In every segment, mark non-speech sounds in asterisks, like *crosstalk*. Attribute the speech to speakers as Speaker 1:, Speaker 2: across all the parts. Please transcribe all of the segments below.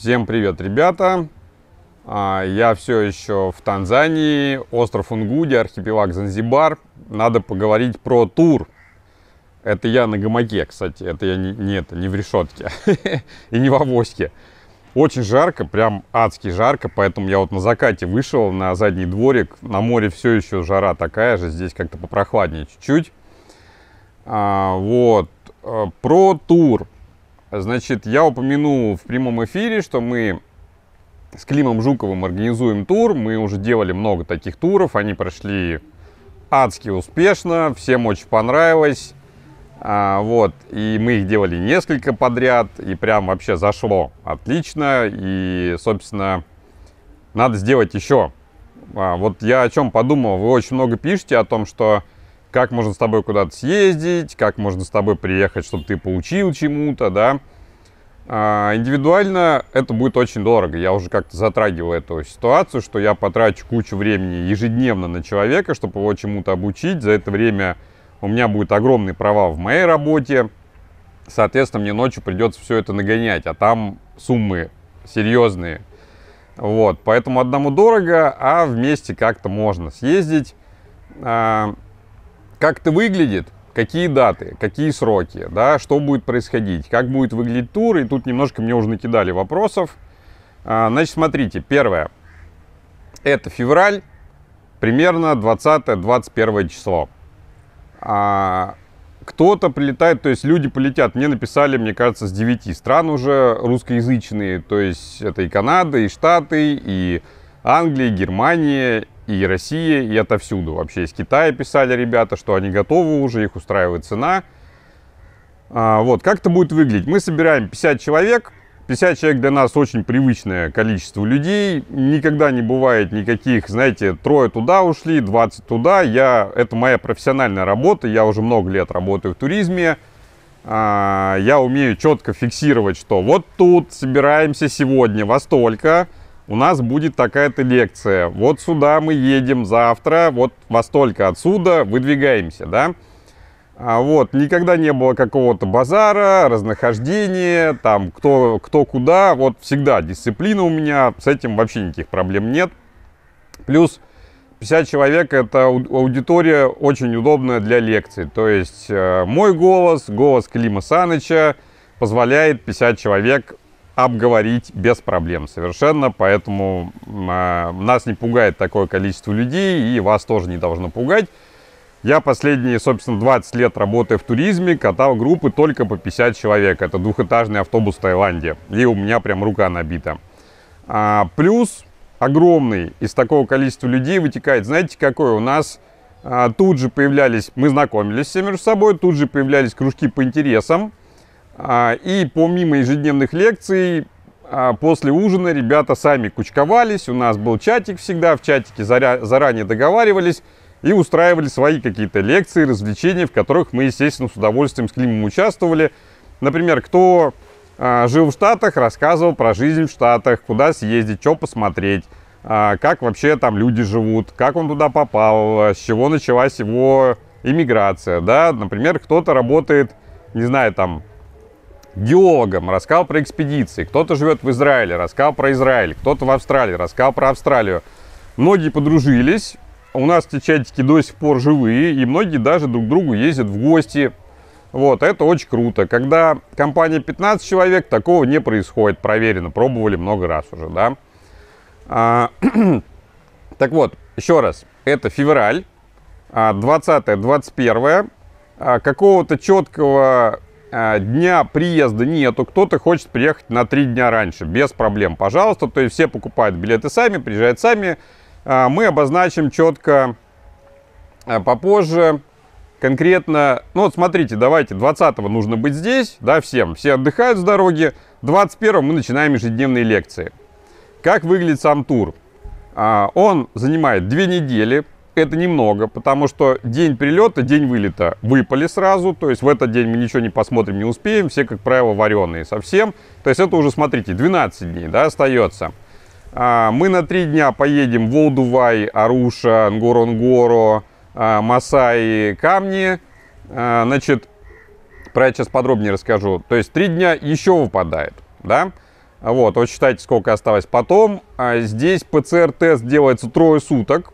Speaker 1: Всем привет, ребята! А, я все еще в Танзании, остров Унгуди, архипелаг Занзибар. Надо поговорить про тур. Это я на гамаке, кстати. Это я не, не, это, не в решетке *laughs* и не в авоське. Очень жарко, прям адски жарко, поэтому я вот на закате вышел на задний дворик. На море все еще жара такая же, здесь как-то попрохладнее чуть-чуть. А, вот, э, про тур. Значит, я упомянул в прямом эфире, что мы с Климом Жуковым организуем тур. Мы уже делали много таких туров. Они прошли адски успешно. Всем очень понравилось. А, вот, и мы их делали несколько подряд, и прям вообще зашло отлично, и, собственно, надо сделать еще. А, вот я о чем подумал, вы очень много пишете о том, что как можно с тобой куда-то съездить, как можно с тобой приехать, чтобы ты получил чему-то, да. А, индивидуально это будет очень дорого. Я уже как-то затрагивал эту ситуацию, что я потрачу кучу времени ежедневно на человека, чтобы его чему-то обучить. За это время у меня будет огромный провал в моей работе. Соответственно, мне ночью придется все это нагонять, а там суммы серьезные. Вот, поэтому одному дорого, а вместе как-то можно съездить. А, как это выглядит, какие даты, какие сроки, да, что будет происходить, как будет выглядеть тур. И тут немножко мне уже накидали вопросов. А, значит, смотрите, первое. Это февраль, примерно 20-21 число. А кто-то прилетает, то есть люди полетят. Мне написали, мне кажется, с 9 стран уже русскоязычные. То есть это и Канада, и Штаты, и Англия, и Германия, и Россия, и отовсюду. Вообще из Китая писали ребята, что они готовы уже, их устраивает цена. А, вот, как это будет выглядеть? Мы собираем 50 человек. 50 человек для нас очень привычное количество людей. Никогда не бывает никаких, знаете, трое туда ушли, 20 туда. Я, это моя профессиональная работа, я уже много лет работаю в туризме а, я умею четко фиксировать, что вот тут собираемся сегодня во столько, у нас будет такая-то лекция. Вот сюда мы едем завтра, вот во столько отсюда выдвигаемся, да? А вот, никогда не было какого-то базара, разнохождения, там, кто, кто куда. Вот всегда дисциплина у меня, с этим вообще никаких проблем нет. Плюс 50 человек – это аудитория очень удобная для лекций. То есть э, мой голос, голос Клима Саныча позволяет 50 человек обговорить без проблем совершенно, поэтому э, нас не пугает такое количество людей и вас тоже не должно пугать. Я последние, собственно, 20 лет работаю в туризме, катал группы только по 50 человек. Это двухэтажный автобус в Таиланде. И у меня прям рука набита. А, плюс огромный из такого количества людей вытекает, знаете, какой у нас а, тут же появлялись, мы знакомились все между собой, тут же появлялись кружки по интересам, а, и помимо ежедневных лекций, а, после ужина ребята сами кучковались, у нас был чатик всегда, в чатике заранее договаривались и устраивали свои какие-то лекции, развлечения, в которых мы, естественно, с удовольствием с Климом участвовали. Например, кто а, жил в Штатах, рассказывал про жизнь в Штатах, куда съездить, что посмотреть, как вообще там люди живут, как он туда попал, с чего началась его иммиграция, да, например, кто-то работает, не знаю, там, геологам, рассказал про экспедиции, кто-то живет в Израиле, рассказал про Израиль, кто-то в Австралии, рассказал про Австралию. Многие подружились, у нас эти чатики до сих пор живые, и многие даже друг к другу ездят в гости. Вот, это очень круто. Когда компания 15 человек, такого не происходит, проверено, пробовали много раз уже, да. А, *clears throat* так вот, еще раз, это февраль, 20-21, а, а, какого-то четкого а, дня приезда нету, кто-то хочет приехать на три дня раньше, без проблем, пожалуйста. То есть все покупают билеты сами, приезжают сами. А, мы обозначим четко а, попозже конкретно, ну вот смотрите, давайте, 20-го нужно быть здесь, да, всем, все отдыхают с дороги, 21-го мы начинаем ежедневные лекции. Как выглядит сам тур? Он занимает две недели, это немного, потому что день прилета, день вылета выпали сразу, то есть в этот день мы ничего не посмотрим, не успеем, все, как правило, вареные совсем. То есть это уже, смотрите, 12 дней, да, остается. А, мы на 3 дня поедем в Олдувай, Аруша, Нгоронгоро, а, Масаи, Камни. А, значит, про это сейчас подробнее расскажу. То есть 3 дня еще выпадает, да. Вот, вот считайте, сколько осталось потом. А здесь ПЦР-тест делается трое суток.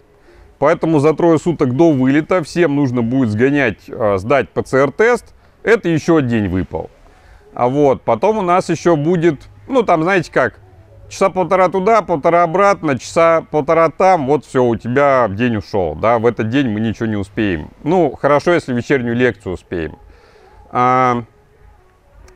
Speaker 1: Поэтому за трое суток до вылета всем нужно будет сгонять, а, сдать ПЦР-тест. Это еще день выпал. А вот, потом у нас еще будет, ну там, знаете как, часа полтора туда, полтора обратно, часа полтора там, вот все, у тебя день ушел, да, в этот день мы ничего не успеем. Ну, хорошо, если вечернюю лекцию успеем. А,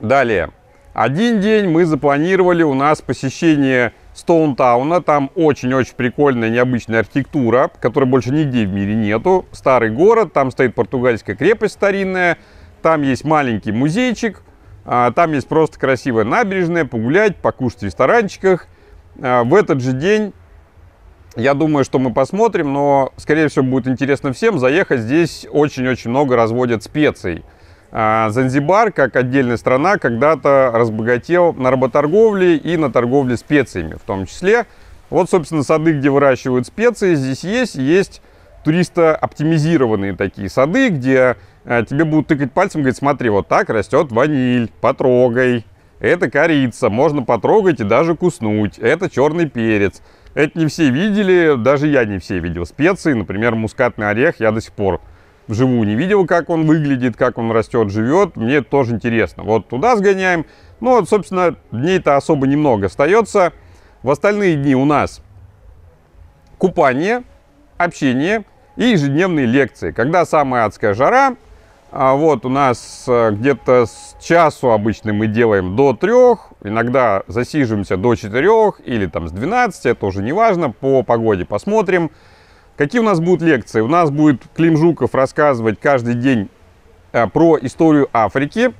Speaker 1: далее. Один день мы запланировали у нас посещение Стоунтауна. Там очень-очень прикольная, необычная архитектура, которой больше нигде в мире нету. Старый город, там стоит португальская крепость старинная, там есть маленький музейчик, а, там есть просто красивая набережная, погулять, покушать в ресторанчиках. А, в этот же день, я думаю, что мы посмотрим, но, скорее всего, будет интересно всем заехать. Здесь очень-очень много разводят специй. А, Занзибар, как отдельная страна, когда-то разбогател на работорговле и на торговле специями в том числе. Вот, собственно, сады, где выращивают специи, здесь есть. Есть туристо-оптимизированные такие сады, где а, тебе будут тыкать пальцем, говорить, смотри, вот так растет ваниль, потрогай. Это корица, можно потрогать и даже куснуть. Это черный перец. Это не все видели, даже я не все видел. Специи, например, мускатный орех я до сих пор вживую не видел, как он выглядит, как он растет, живет. Мне это тоже интересно. Вот туда сгоняем. Ну, вот, собственно, дней-то особо немного остается. В остальные дни у нас купание, общение и ежедневные лекции. Когда самая адская жара, а вот у нас э, где-то с часу обычно мы делаем до трех, иногда засиживаемся до четырех или там с 12, это уже не важно, по погоде посмотрим. Какие у нас будут лекции? У нас будет Клим Жуков рассказывать каждый день а, про историю Африки.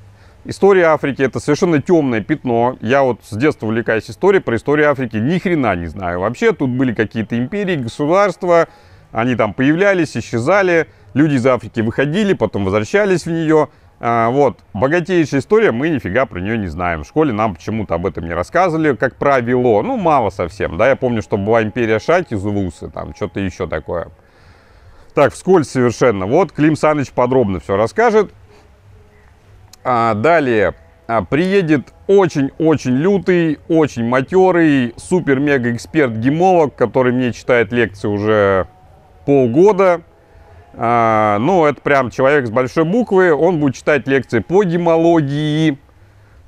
Speaker 1: История Африки это совершенно темное пятно. Я вот с детства увлекаюсь историей, про историю Африки ни хрена не знаю. Вообще тут были какие-то империи, государства, они там появлялись, исчезали, люди из Африки выходили, потом возвращались в нее. А, вот, богатейшая история, мы нифига про нее не знаем. В школе нам почему-то об этом не рассказывали, как правило. Ну, мало совсем, да. Я помню, что была империя Шаки, Зулусы, там, что-то еще такое. Так, вскользь совершенно. Вот, Клим Саныч подробно все расскажет. А, далее, а, приедет очень-очень лютый, очень матерый, супер-мега-эксперт-гемолог, который мне читает лекции уже полгода а, ну, это прям человек с большой буквы. Он будет читать лекции по гемологии.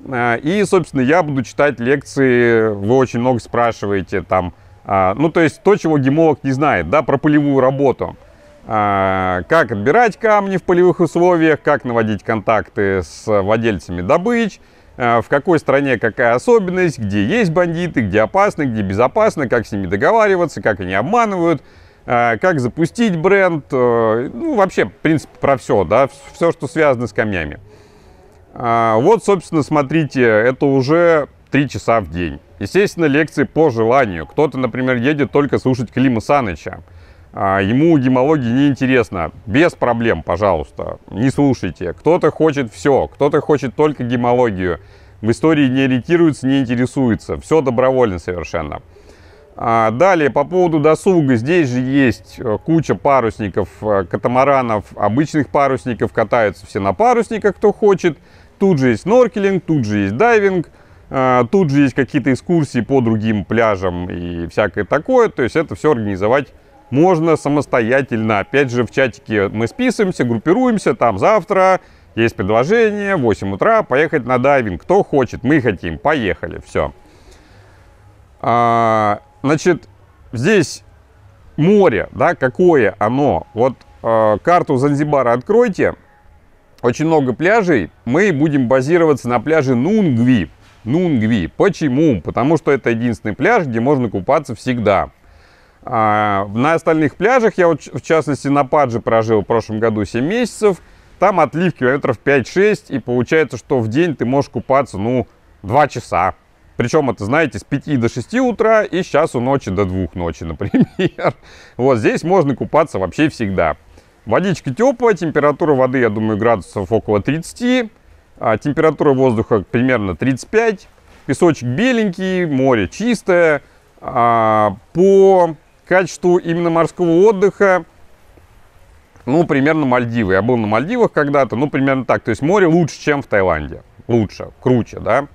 Speaker 1: А, и, собственно, я буду читать лекции. Вы очень много спрашиваете там. А, ну, то есть то, чего гемолог не знает, да, про полевую работу. как отбирать камни в полевых условиях, как наводить контакты с владельцами добыч, в какой стране какая особенность, где есть бандиты, где опасно, где безопасно, как с ними договариваться, как они обманывают, а, как запустить бренд, э, ну, вообще, в принципе, про все, да, все, что связано с камнями. А, вот, собственно, смотрите, это уже 3 часа в день. Естественно, лекции по желанию. Кто-то, например, едет только слушать Клима Саныча. А, ему гемология неинтересна. Без проблем, пожалуйста, не слушайте. Кто-то хочет все, кто-то хочет только гемологию. В истории не ориентируется, не интересуется. Все добровольно совершенно. А, далее, по поводу досуга. Здесь же есть э, куча парусников, э, катамаранов, обычных парусников. Катаются все на парусниках, кто хочет. Тут же есть норкелинг, тут же есть дайвинг. Э, тут же есть какие-то экскурсии по другим пляжам и всякое такое. То есть это все организовать можно самостоятельно. Опять же, в чатике мы списываемся, группируемся. Там завтра есть предложение, 8 утра, поехать на дайвинг. Кто хочет, мы хотим, поехали, все. А, Значит, здесь море, да, какое оно. Вот э, карту Занзибара откройте. Очень много пляжей. Мы будем базироваться на пляже Нунгви. Нунгви. Почему? Потому что это единственный пляж, где можно купаться всегда. А, на остальных пляжах, я вот в частности на Падже прожил в прошлом году 7 месяцев, там отлив километров 5-6, и получается, что в день ты можешь купаться, ну, 2 часа. Причем это, знаете, с 5 до 6 утра и с часу ночи до 2 ночи, *laughs* например. Вот здесь можно купаться вообще всегда. Водичка теплая, температура воды, я думаю, градусов около 30. А температура воздуха примерно 35. Песочек беленький, море чистое. А по качеству именно морского отдыха, ну, примерно Мальдивы. Я был на Мальдивах когда-то, ну, примерно так. То есть море лучше, чем в Таиланде. Лучше, круче, да.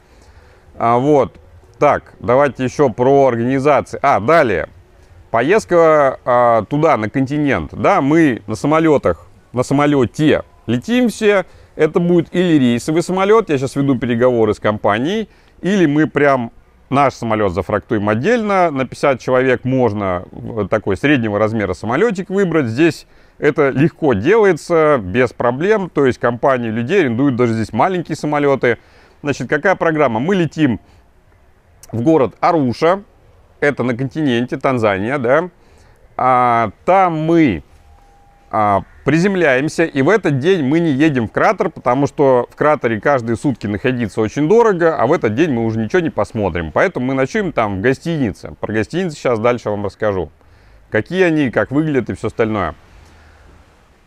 Speaker 1: А, вот. Так, давайте еще про организации. А, далее. Поездка а, туда, на континент. Да, мы на самолетах, на самолете летим все. Это будет или рейсовый самолет, я сейчас веду переговоры с компанией, или мы прям наш самолет зафрактуем отдельно. На 50 человек можно э, такой среднего размера самолетик выбрать. Здесь это легко делается, без проблем. То есть компании людей арендуют даже здесь маленькие самолеты – Значит, какая программа? Мы летим в город Аруша, это на континенте Танзания, да. А, там мы а, приземляемся, и в этот день мы не едем в кратер, потому что в кратере каждые сутки находиться очень дорого, а в этот день мы уже ничего не посмотрим. Поэтому мы ночуем там в гостинице. Про гостиницы сейчас дальше вам расскажу. Какие они, как выглядят и все остальное.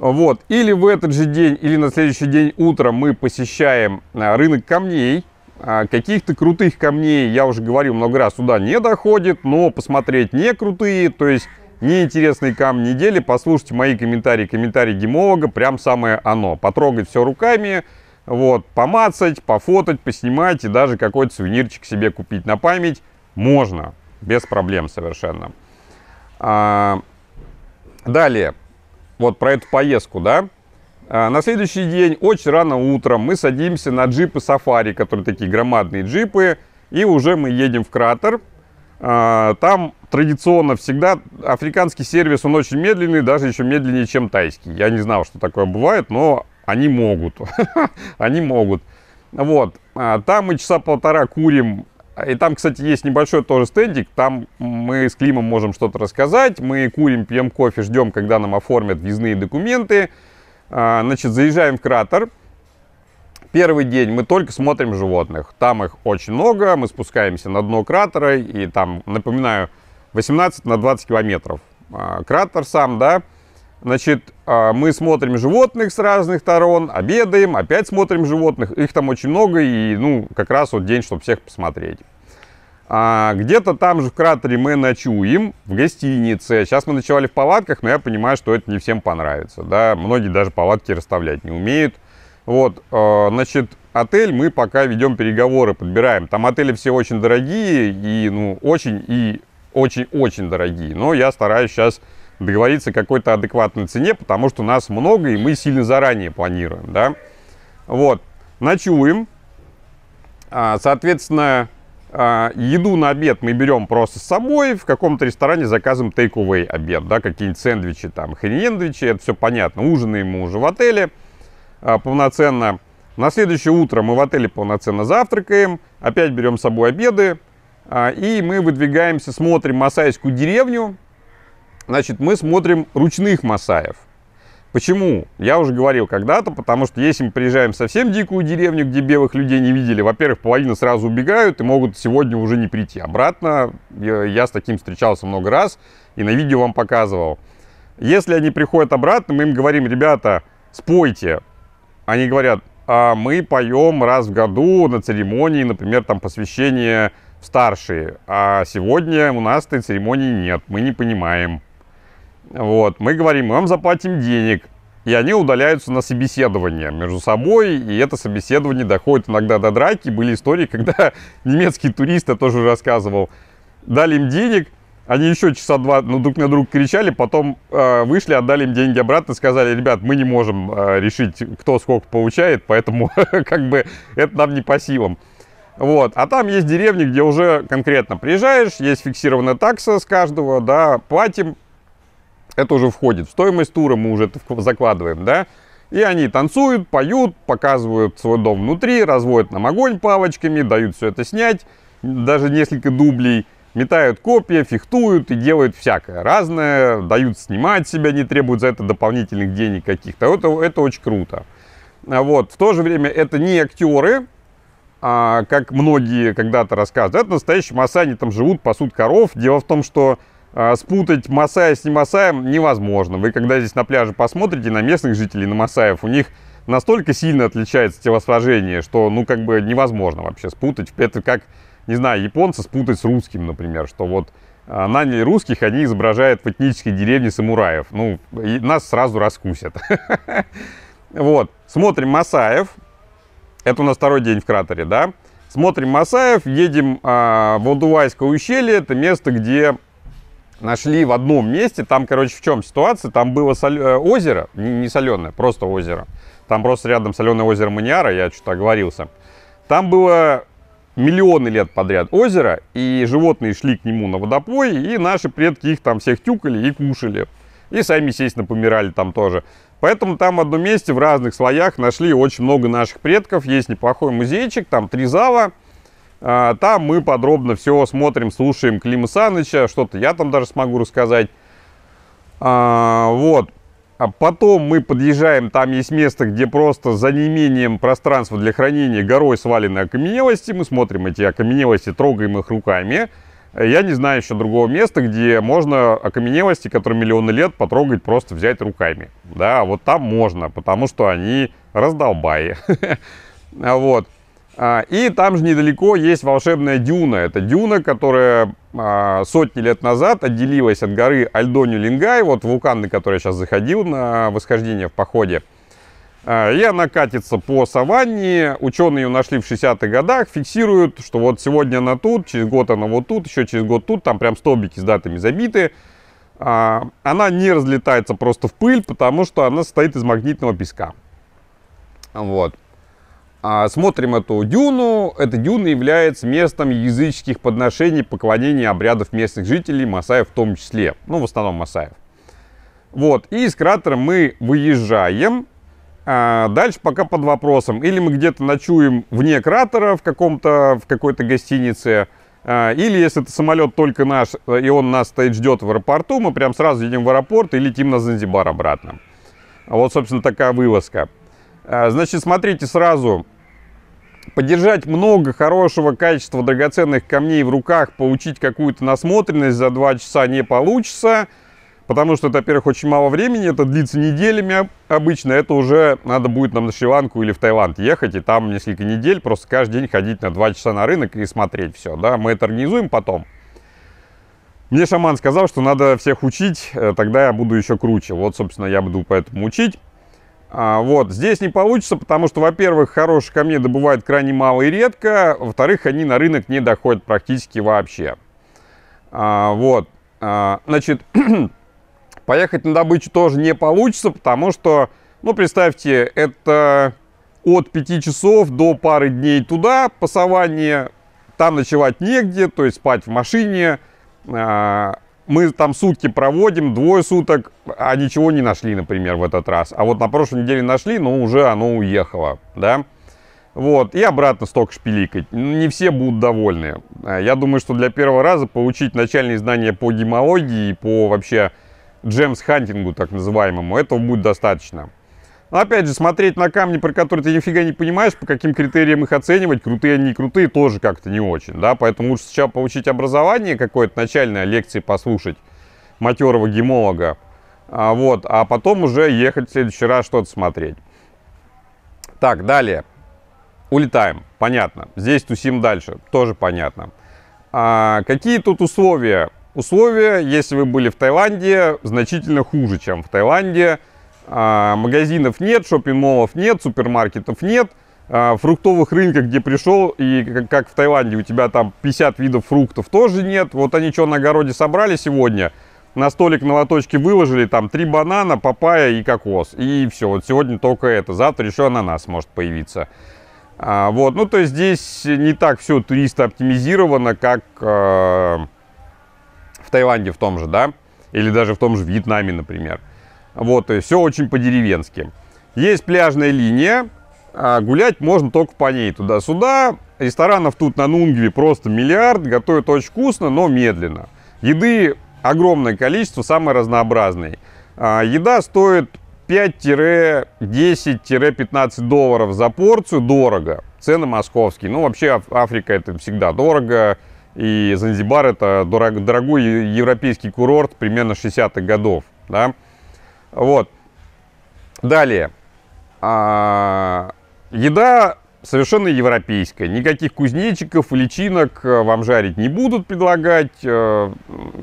Speaker 1: Вот. Или в этот же день, или на следующий день утром мы посещаем а, рынок камней. А, каких-то крутых камней, я уже говорил много раз, сюда не доходит, но посмотреть не крутые, то есть неинтересные камни недели, послушайте мои комментарии, комментарии гемолога, прям самое оно. Потрогать все руками, вот, помацать, пофотать, поснимать и даже какой-то сувенирчик себе купить на память можно, без проблем совершенно. А, далее, вот про эту поездку, да. А, на следующий день, очень рано утром, мы садимся на джипы сафари, которые такие громадные джипы, и уже мы едем в кратер. А, там традиционно всегда африканский сервис, он очень медленный, даже еще медленнее, чем тайский. Я не знал, что такое бывает, но они могут. *laughs* они могут. Вот. А, там мы часа полтора курим и там, кстати, есть небольшой тоже стендик. Там мы с Климом можем что-то рассказать. Мы курим, пьем кофе, ждем, когда нам оформят визные документы. А, значит, заезжаем в кратер. Первый день мы только смотрим животных. Там их очень много. Мы спускаемся на дно кратера. И там, напоминаю, 18 на 20 километров. А, кратер сам, да, Значит, а, мы смотрим животных с разных сторон, обедаем, опять смотрим животных. Их там очень много, и, ну, как раз вот день, чтобы всех посмотреть. А, где-то там же в кратере мы ночуем, в гостинице. Сейчас мы ночевали в палатках, но я понимаю, что это не всем понравится. Да? Многие даже палатки расставлять не умеют. Вот, а, значит, отель мы пока ведем переговоры, подбираем. Там отели все очень дорогие, и, ну, очень и очень-очень дорогие. Но я стараюсь сейчас договориться о какой-то адекватной цене, потому что нас много, и мы сильно заранее планируем, да. Вот, ночуем, а, соответственно, а, еду на обед мы берем просто с собой, в каком-то ресторане заказываем take-away обед, да, какие-нибудь сэндвичи, там, хренендвичи, это все понятно, ужинаем мы уже в отеле а, полноценно. На следующее утро мы в отеле полноценно завтракаем, опять берем с собой обеды, и мы выдвигаемся, смотрим Масайскую деревню, Значит, мы смотрим ручных масаев. Почему? Я уже говорил когда-то, потому что если мы приезжаем в совсем дикую деревню, где белых людей не видели, во-первых, половина сразу убегают и могут сегодня уже не прийти обратно. Я с таким встречался много раз и на видео вам показывал. Если они приходят обратно, мы им говорим, ребята, спойте. Они говорят, а мы поем раз в году на церемонии, например, там посвящение старшие, а сегодня у нас этой церемонии нет, мы не понимаем. Вот, мы говорим, мы вам заплатим денег. И они удаляются на собеседование между собой, и это собеседование доходит иногда до драки. Были истории, когда *laughs* немецкий турист, я тоже рассказывал, дали им денег, они еще часа два ну, друг на друга кричали, потом э, вышли, отдали им деньги обратно, сказали, ребят, мы не можем э, решить, кто сколько получает, поэтому *laughs* как бы это нам не по силам. Вот, а там есть деревни, где уже конкретно приезжаешь, есть фиксированная такса с каждого, да, платим, это уже входит в стоимость тура, мы уже это закладываем, да? И они танцуют, поют, показывают свой дом внутри, разводят нам огонь палочками, дают все это снять, даже несколько дублей, метают копья, фехтуют и делают всякое разное, дают снимать себя, не требуют за это дополнительных денег каких-то. Это, это очень круто. А вот. В то же время это не актеры, а, как многие когда-то рассказывают, это настоящие массы, они там живут, пасут коров. Дело в том, что а спутать Масая с Немасаем невозможно. Вы когда здесь на пляже посмотрите на местных жителей, на Масаев, у них настолько сильно отличается телосложение, что, ну, как бы невозможно вообще спутать. Это как, не знаю, японца спутать с русским, например, что вот а, наняли русских, они изображают в этнической деревне самураев. Ну, нас сразу раскусят. *laughs* Вот, смотрим Масаев. Это у нас второй день в кратере, да? Смотрим Масаев, едем а, в Одувайское ущелье. Это место, где нашли в одном месте. Там, короче, в чем ситуация? Там было соль... Э, озеро, не соленое, просто озеро. Там просто рядом соленое озеро Маниара, я что-то оговорился. Там было миллионы лет подряд озеро, и животные шли к нему на водопой, и наши предки их там всех тюкали и кушали. И сами, естественно, помирали там тоже. Поэтому там в одном месте в разных слоях нашли очень много наших предков. Есть неплохой музейчик, там три зала. А, там мы подробно все смотрим, слушаем Клима Саныча, что-то я там даже смогу рассказать. А, вот. А потом мы подъезжаем, там есть место, где просто за неимением пространства для хранения горой свалены окаменелости. Мы смотрим эти окаменелости, трогаем их руками. Я не знаю еще другого места, где можно окаменелости, которые миллионы лет, потрогать, просто взять руками. Да, вот там можно, потому что они раздолбаи. *laughs* Вот. А, и там же недалеко есть волшебная дюна. Это дюна, которая а, сотни лет назад отделилась от горы Альдоню-Лингай, вот вулкан, на который я сейчас заходил на восхождение в походе. А, и она катится по саванне. Ученые ее нашли в 60-х годах, фиксируют, что вот сегодня она тут, через год она вот тут, еще через год тут, там прям столбики с датами забиты. Она не разлетается просто в пыль, потому что она состоит из магнитного песка. Вот. А смотрим эту дюну. Эта дюна является местом языческих подношений, поклонений обрядов местных жителей, масаев в том числе. Ну, в основном масаев. Вот, и из кратера мы выезжаем. А дальше пока под вопросом. Или мы где-то ночуем вне кратера в, каком-то, в какой-то гостинице, а, или если это самолет только наш, и он нас стоит, ждет в аэропорту, мы прям сразу едем в аэропорт и летим на Занзибар обратно. Вот, собственно, такая вылазка. А, значит, смотрите сразу, Поддержать много хорошего качества драгоценных камней в руках, получить какую-то насмотренность за два часа не получится, потому что это, во-первых, очень мало времени, это длится неделями обычно, это уже надо будет нам на Шри-Ланку или в Таиланд ехать, и там несколько недель просто каждый день ходить на два часа на рынок и смотреть все, да, мы это организуем потом. Мне шаман сказал, что надо всех учить, э, тогда я буду еще круче. Вот, собственно, я буду поэтому учить. А, вот, здесь не получится, потому что, во-первых, хорошие камни добывают крайне мало и редко, во-вторых, они на рынок не доходят практически вообще. А, вот, а, значит, *clears throat* поехать на добычу тоже не получится, потому что, ну, представьте, это от 5 часов до пары дней туда, пасование, там ночевать негде, то есть спать в машине, а, мы там сутки проводим, двое суток, а ничего не нашли, например, в этот раз. А вот на прошлой неделе нашли, но уже оно уехало, да. Вот, и обратно столько шпиликать. Ну, не все будут довольны. А я думаю, что для первого раза получить начальные знания по гемологии и по вообще джемс-хантингу, так называемому, этого будет достаточно. Ну, опять же, смотреть на камни, про которые ты нифига не понимаешь, по каким критериям их оценивать, крутые они, не крутые, тоже как-то не очень, да, поэтому лучше сначала получить образование какое-то начальное, лекции послушать матерого гемолога, а, вот, а потом уже ехать в следующий раз что-то смотреть. Так, далее. Улетаем, понятно. Здесь тусим дальше, тоже понятно. А, какие тут условия? Условия, если вы были в Таиланде, значительно хуже, чем в Таиланде – а, магазинов нет, шопинг-молов нет, супермаркетов нет. А, фруктовых рынках, где пришел, и как, в Таиланде, у тебя там 50 видов фруктов тоже нет. Вот они что на огороде собрали сегодня, на столик на лоточке выложили, там три банана, папая и кокос. И все, вот сегодня только это, завтра еще ананас может появиться. А, вот, ну то есть здесь не так все туристо оптимизировано, как э, в Таиланде в том же, да, или даже в том же Вьетнаме, например. Вот, и все очень по-деревенски. Есть пляжная линия, а гулять можно только по ней туда-сюда. Ресторанов тут на Нунгве просто миллиард, готовят очень вкусно, но медленно. Еды огромное количество, самое разнообразное. А, еда стоит 5-10-15 долларов за порцию, дорого. Цены московские. Ну, вообще Африка это всегда дорого. И Занзибар это дорог, дорогой европейский курорт примерно 60-х годов. Да? Вот. Далее. А, еда совершенно европейская. Никаких кузнечиков, личинок э, вам жарить не будут предлагать. Э,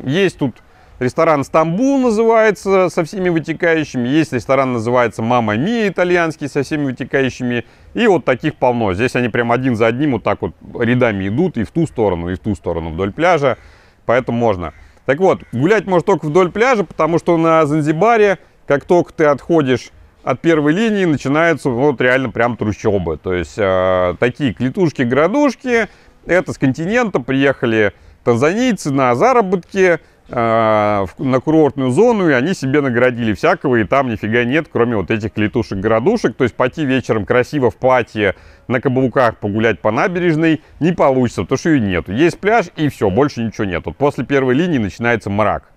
Speaker 1: есть тут ресторан «Стамбул» называется со всеми вытекающими. Есть ресторан называется «Мама Ми» итальянский со всеми вытекающими. И вот таких полно. Здесь они прям один за одним вот так вот рядами идут и в ту сторону, и в ту сторону вдоль пляжа. Поэтому можно. Так вот, гулять можно только вдоль пляжа, потому что на Занзибаре как только ты отходишь от первой линии, начинаются вот реально прям трущобы. То есть э, такие клетушки-градушки. Это с континента приехали танзанийцы на заработки э, на курортную зону, и они себе наградили всякого, и там нифига нет, кроме вот этих клетушек градушек То есть пойти вечером красиво в платье на каблуках погулять по набережной не получится, потому что ее нету. Есть пляж, и все, больше ничего нет. Вот После первой линии начинается мрак.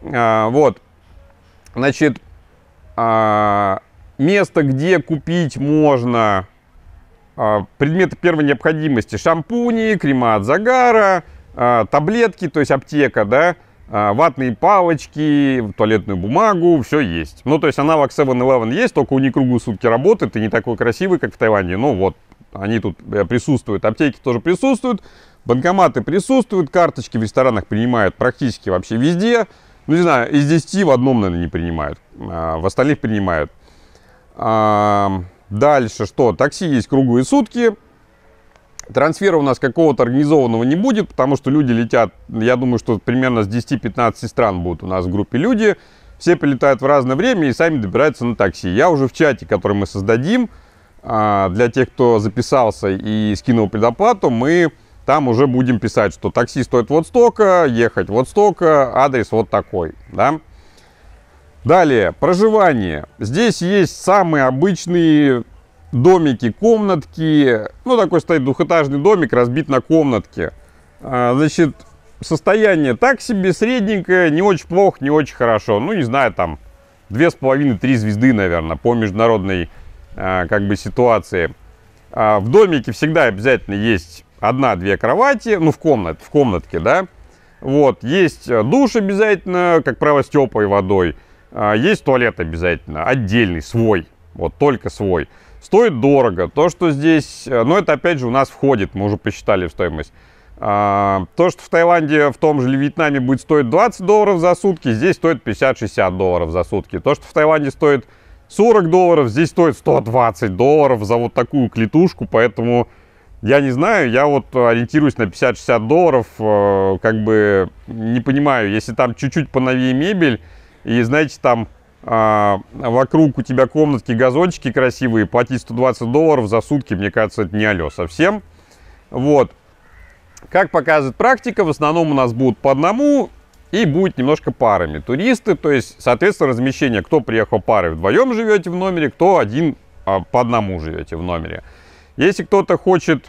Speaker 1: Э, вот. Значит, а, место, где купить можно а, предметы первой необходимости. Шампуни, крема от загара, а, таблетки, то есть аптека, да, ватные палочки, туалетную бумагу, все есть. Ну, то есть аналог 7-Eleven есть, только у них круглые сутки работает и не такой красивый, как в Таиланде. Ну, вот, они тут э, присутствуют, аптеки тоже присутствуют, банкоматы присутствуют, карточки в ресторанах принимают практически вообще везде ну не знаю, из 10 в одном, наверное, не принимают, а, в остальных принимают. А, дальше что? Такси есть круглые сутки. Трансфера у нас какого-то организованного не будет, потому что люди летят, я думаю, что примерно с 10-15 стран будут у нас в группе люди. Все прилетают в разное время и сами добираются на такси. Я уже в чате, который мы создадим, а, для тех, кто записался и скинул предоплату, мы там уже будем писать, что такси стоит вот столько, ехать вот столько, адрес вот такой, да. Далее, проживание. Здесь есть самые обычные домики, комнатки. Ну, такой стоит двухэтажный домик, разбит на комнатки. А, значит, состояние так себе, средненькое, не очень плохо, не очень хорошо. Ну, не знаю, там, две с половиной, три звезды, наверное, по международной, а, как бы, ситуации. А, в домике всегда обязательно есть одна-две кровати, ну, в, комнат, в комнатке, да. Вот, есть э, душ обязательно, как правило, с теплой водой. А, есть туалет обязательно, отдельный, свой, вот только свой. Стоит дорого. То, что здесь, э, ну, это опять же у нас входит, мы уже посчитали в стоимость. А, то, что в Таиланде, в том же или Вьетнаме будет стоить 20 долларов за сутки, здесь стоит 50-60 долларов за сутки. То, что в Таиланде стоит 40 долларов, здесь стоит 120 долларов за вот такую клетушку, поэтому я не знаю, я вот ориентируюсь на 50-60 долларов, э, как бы не понимаю, если там чуть-чуть поновее мебель, и знаете, там э, вокруг у тебя комнатки, газончики красивые, платить 120 долларов за сутки, мне кажется, это не алё совсем. Вот. Как показывает практика, в основном у нас будут по одному и будет немножко парами. Туристы, то есть, соответственно, размещение, кто приехал парой, вдвоем живете в номере, кто один э, по одному живете в номере. Если кто-то хочет,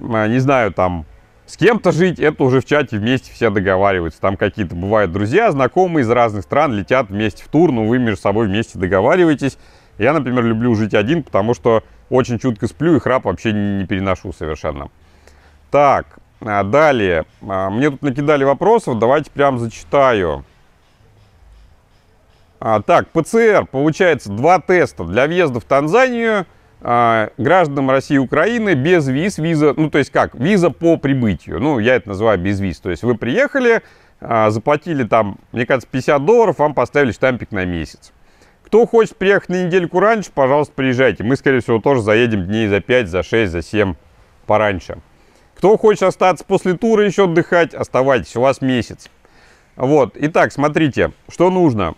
Speaker 1: э, не знаю, там, с кем-то жить, это уже в чате вместе все договариваются. Там какие-то бывают друзья, знакомые из разных стран летят вместе в тур, но вы между собой вместе договариваетесь. Я, например, люблю жить один, потому что очень чутко сплю и храп вообще не переношу совершенно. Так, а, далее. А, мне тут накидали вопросов, давайте прям зачитаю. А, так, ПЦР, получается, два теста для въезда в Танзанию – а, гражданам России и Украины без виз, виза, ну то есть как, виза по прибытию. Ну, я это называю без виз. То есть вы приехали, а, заплатили там, мне кажется, 50 долларов, вам поставили штампик на месяц. Кто хочет приехать на недельку раньше, пожалуйста, приезжайте. Мы, скорее всего, тоже заедем дней за 5, за 6, за 7 пораньше. Кто хочет остаться после тура еще отдыхать, оставайтесь, у вас месяц. Вот, итак, смотрите, что нужно.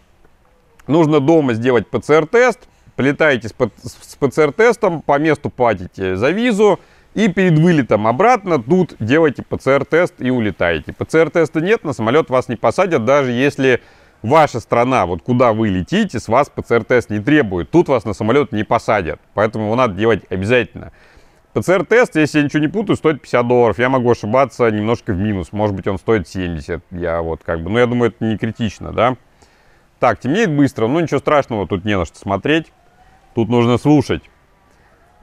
Speaker 1: Нужно дома сделать ПЦР-тест – Полетаете с ПЦР-тестом, по месту платите за визу, и перед вылетом обратно тут делаете ПЦР-тест и улетаете. ПЦР-теста нет, на самолет вас не посадят, даже если ваша страна, вот куда вы летите, с вас ПЦР-тест не требует. Тут вас на самолет не посадят, поэтому его надо делать обязательно. ПЦР-тест, если я ничего не путаю, стоит 50 долларов. Я могу ошибаться немножко в минус. Может быть, он стоит 70. Я вот как бы... Ну, я думаю, это не критично, да? Так, темнеет быстро. Ну, ничего страшного, тут не на что смотреть. Тут нужно слушать.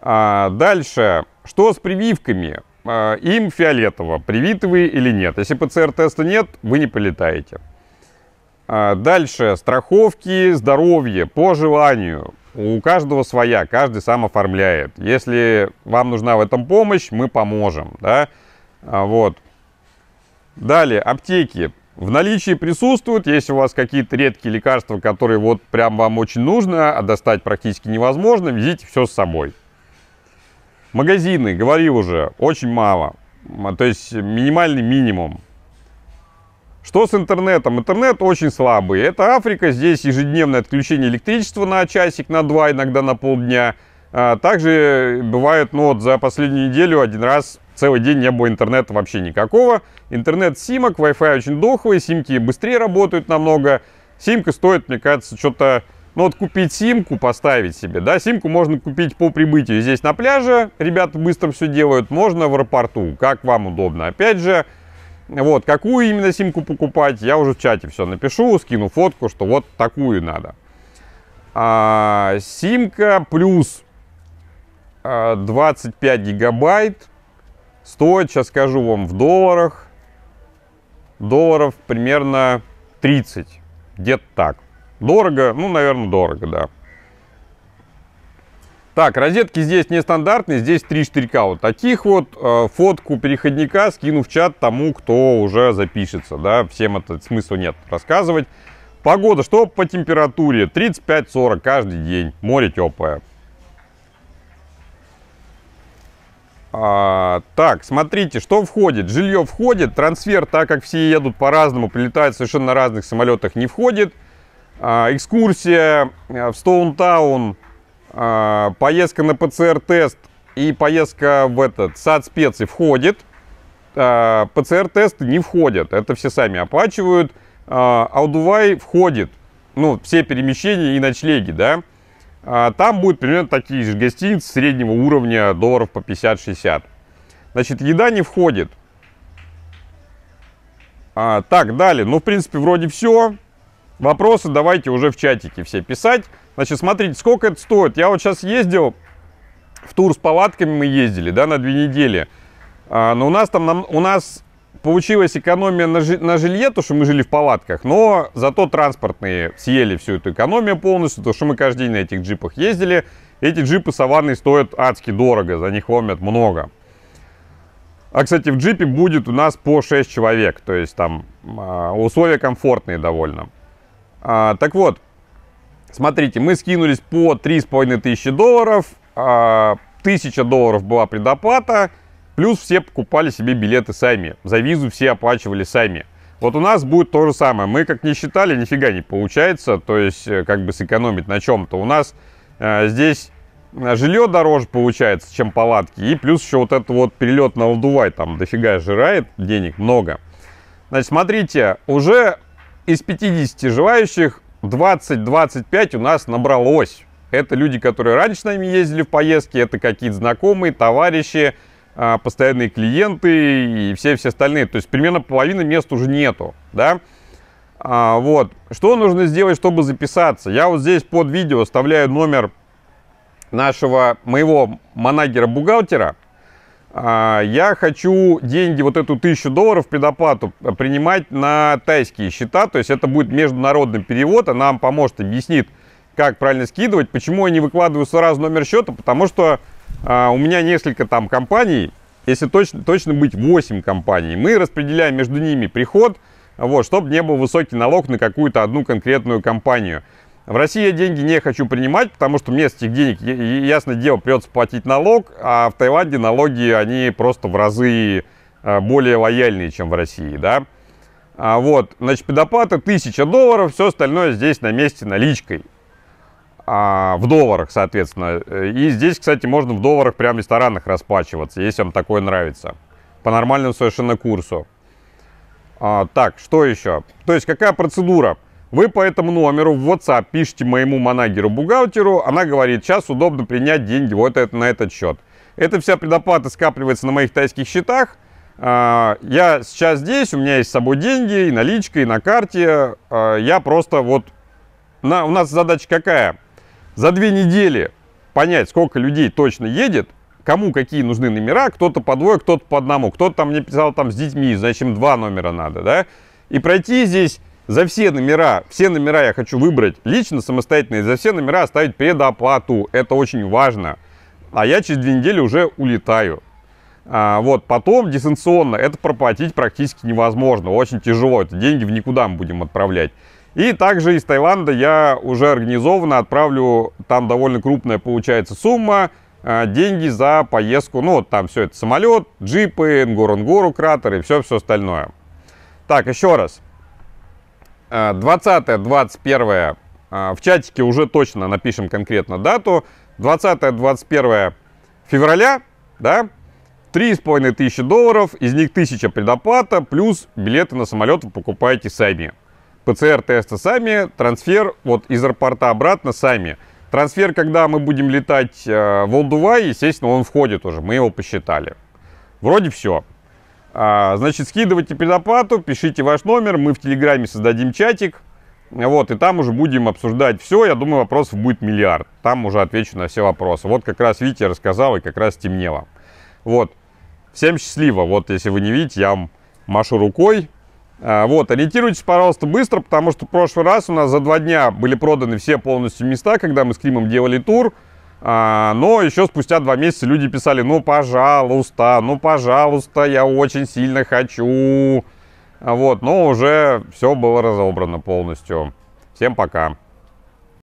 Speaker 1: А дальше, что с прививками? А, им фиолетово, привиты вы или нет. Если ПЦР-теста нет, вы не полетаете. А дальше, страховки здоровье по желанию. У каждого своя, каждый сам оформляет. Если вам нужна в этом помощь, мы поможем. Да? А, вот. Далее, аптеки в наличии присутствуют. Если у вас какие-то редкие лекарства, которые вот прям вам очень нужно, а достать практически невозможно, везите все с собой. Магазины, говорил уже, очень мало. То есть минимальный минимум. Что с интернетом? Интернет очень слабый. Это Африка, здесь ежедневное отключение электричества на часик, на два, иногда на полдня. А, также бывает, ну вот за последнюю неделю один раз Целый день не было интернета вообще никакого. Интернет симок, Wi-Fi очень дохлый, симки быстрее работают намного. Симка стоит, мне кажется, что-то... Ну вот купить симку, поставить себе, да, симку можно купить по прибытию здесь на пляже, ребята быстро все делают, можно в аэропорту, как вам удобно. Опять же, вот, какую именно симку покупать, я уже в чате все напишу, скину фотку, что вот такую надо. А, симка плюс 25 а, гигабайт, Стоит, сейчас скажу вам, в долларах, долларов примерно 30, где-то так. Дорого, ну, наверное, дорого, да. Так, розетки здесь нестандартные, здесь три штырька вот таких вот. Э, фотку переходника скину в чат тому, кто уже запишется, да, всем это смысла нет рассказывать. Погода, что по температуре? 35-40 каждый день, море теплое. А, так, смотрите, что входит? Жилье входит, трансфер, так как все едут по-разному, прилетают совершенно на разных самолетах, не входит. А, экскурсия э, в Стоунтаун, а, поездка на ПЦР-тест и поездка в этот сад специй входит. А, ПЦР-тесты не входят, это все сами оплачивают. А, Аудувай входит, ну, все перемещения и ночлеги, да. А, там будет примерно такие же гостиницы среднего уровня долларов по 50-60. Значит, еда не входит. А, так, далее. Ну, в принципе, вроде все. Вопросы давайте уже в чатике все писать. Значит, смотрите, сколько это стоит. Я вот сейчас ездил в тур с палатками, мы ездили, да, на две недели. А, но у нас там, у нас получилась экономия на, жилье, то, что мы жили в палатках, но зато транспортные съели всю эту экономию полностью, то, что мы каждый день на этих джипах ездили. Эти джипы саванные стоят адски дорого, за них ломят много. А, кстати, в джипе будет у нас по 6 человек, то есть там а, условия комфортные довольно. А, так вот, смотрите, мы скинулись по 3,5 тысячи долларов, э, а, 1000 долларов была предоплата – Плюс все покупали себе билеты сами, за визу все оплачивали сами. Вот у нас будет то же самое. Мы как не считали, нифига не получается, то есть э, как бы сэкономить на чем-то. У нас э, здесь э, жилье дороже получается, чем палатки. И плюс еще вот этот вот перелет на Алдувай там дофига жирает, денег много. Значит, смотрите, уже из 50 желающих 20-25 у нас набралось. Это люди, которые раньше с нами ездили в поездки, это какие-то знакомые, товарищи, а, постоянные клиенты и все-все остальные. То есть примерно половины мест уже нету, да. А, вот. Что нужно сделать, чтобы записаться? Я вот здесь под видео оставляю номер нашего, моего манагера-бухгалтера. А, я хочу деньги, вот эту тысячу долларов предоплату э, принимать на тайские счета. То есть это будет международный перевод, А нам поможет, объяснит, как правильно скидывать. Почему я не выкладываю сразу номер счета? Потому что а, у меня несколько там компаний, если точно, точно быть 8 компаний, мы распределяем между ними приход, вот, чтобы не был высокий налог на какую-то одну конкретную компанию. В России я деньги не хочу принимать, потому что вместо этих денег, ясно дело, придется платить налог, а в Таиланде налоги, они просто в разы а, более лояльные, чем в России, да. А вот, значит, предоплата 1000 долларов, все остальное здесь на месте наличкой. А, в долларах, соответственно. И здесь, кстати, можно в долларах прямо в ресторанах расплачиваться, если вам такое нравится. По нормальному совершенно курсу. А, так, что еще? То есть, какая процедура? Вы по этому номеру в WhatsApp пишите моему манагеру, бухгалтеру она говорит, сейчас удобно принять деньги вот это, на этот счет. Эта вся предоплата скапливается на моих тайских счетах. А, я сейчас здесь, у меня есть с собой деньги, и наличка, и на карте. А, я просто вот... На, у нас задача какая? за две недели понять, сколько людей точно едет, кому какие нужны номера, кто-то по двое, кто-то по одному, кто-то там мне писал там с детьми, значит, два номера надо, да, и пройти здесь за все номера, все номера я хочу выбрать лично, самостоятельно, и за все номера оставить предоплату, это очень важно, а я через две недели уже улетаю. А, вот, потом дистанционно это проплатить практически невозможно, очень тяжело, это деньги в никуда мы будем отправлять. И также из Таиланда я уже организованно отправлю, там довольно крупная получается сумма, а, деньги за поездку, ну вот там все это самолет, джипы, Нгоронгору кратер и все-все остальное. Так, еще раз. 20-21 а, а, в чатике уже точно напишем конкретно дату. 20-21 февраля, да, 3,5 тысячи долларов, из них 1000 предоплата, плюс билеты на самолет вы покупаете сами. ПЦР-тесты сами, трансфер вот из аэропорта обратно сами. Трансфер, когда мы будем летать э, в Олдувай, естественно, он входит уже, мы его посчитали. Вроде все. А, значит, скидывайте предоплату, пишите ваш номер, мы в Телеграме создадим чатик. Вот, и там уже будем обсуждать все. Я думаю, вопросов будет миллиард. Там уже отвечу на все вопросы. Вот как раз Витя рассказал и как раз темнело. Вот. Всем счастливо. Вот, если вы не видите, я вам машу рукой. А, вот, ориентируйтесь, пожалуйста, быстро, потому что в прошлый раз у нас за два дня были проданы все полностью места, когда мы с Климом делали тур. А, но еще спустя два месяца люди писали, ну, пожалуйста, ну, пожалуйста, я очень сильно хочу. Вот, но уже все было разобрано полностью. Всем пока.